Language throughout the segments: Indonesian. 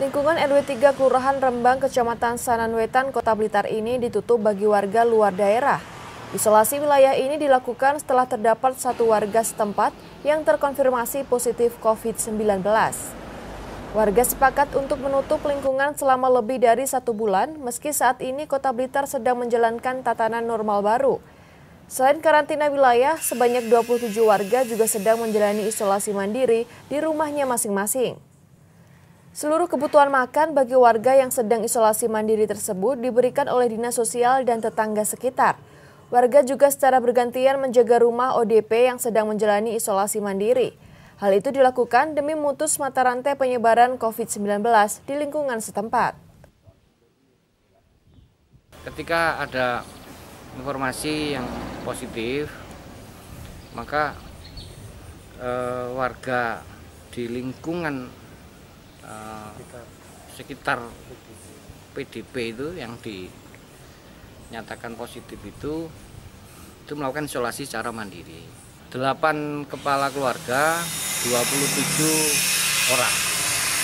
Lingkungan RW 3 Kelurahan Rembang, Kecamatan Sananwetan, Kota Blitar ini ditutup bagi warga luar daerah. Isolasi wilayah ini dilakukan setelah terdapat satu warga setempat yang terkonfirmasi positif COVID-19. Warga sepakat untuk menutup lingkungan selama lebih dari satu bulan, meski saat ini Kota Blitar sedang menjalankan tatanan normal baru. Selain karantina wilayah, sebanyak 27 warga juga sedang menjalani isolasi mandiri di rumahnya masing-masing. Seluruh kebutuhan makan bagi warga yang sedang isolasi mandiri tersebut diberikan oleh Dinas Sosial dan tetangga sekitar. Warga juga secara bergantian menjaga rumah ODP yang sedang menjalani isolasi mandiri. Hal itu dilakukan demi memutus mata rantai penyebaran COVID-19 di lingkungan setempat. Ketika ada informasi yang positif, maka eh, warga di lingkungan uh, sekitar PDP itu yang dinyatakan positif itu itu melakukan isolasi secara mandiri 8 kepala keluarga 27 orang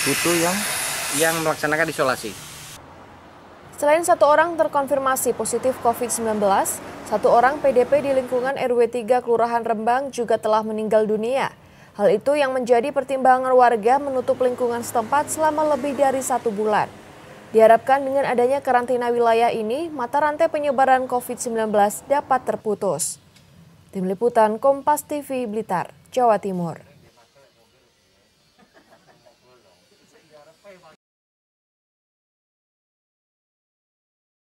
butuh yang yang melaksanakan isolasi Selain satu orang terkonfirmasi positif COVID-19, satu orang PDP di lingkungan RW 3 Kelurahan Rembang juga telah meninggal dunia. Hal itu yang menjadi pertimbangan warga menutup lingkungan setempat selama lebih dari satu bulan. Diharapkan dengan adanya karantina wilayah ini, mata rantai penyebaran COVID-19 dapat terputus. Tim Liputan Kompas TV Blitar, Jawa Timur.